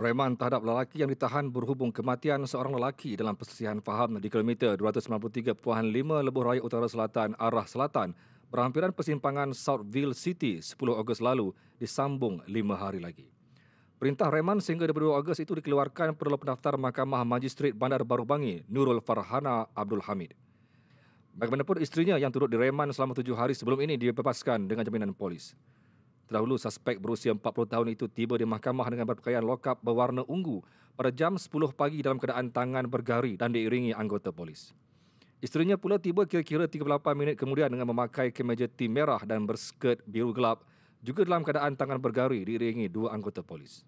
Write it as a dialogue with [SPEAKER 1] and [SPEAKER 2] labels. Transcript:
[SPEAKER 1] Reman terhadap lelaki yang ditahan berhubung kematian seorang lelaki dalam persisihan faham di kilometer 293.5 Lebuh Raya Utara Selatan arah selatan berhampiran persimpangan Southville City 10 Ogos lalu disambung lima hari lagi. Perintah Reman sehingga 22 Ogos itu dikeluarkan perlu pendaftar Mahkamah Majistret Bandar Baru Bangi Nurul Farhana Abdul Hamid. Bagaimanapun isterinya yang turut direman selama tujuh hari sebelum ini dibebaskan dengan jaminan polis. Terdahulu, suspek berusia 40 tahun itu tiba di mahkamah dengan berpakaian lokap berwarna ungu pada jam 10 pagi dalam keadaan tangan bergari dan diiringi anggota polis. Isterinya pula tiba kira-kira 38 minit kemudian dengan memakai kemeja tim merah dan berskirt biru gelap juga dalam keadaan tangan bergari diiringi dua anggota polis.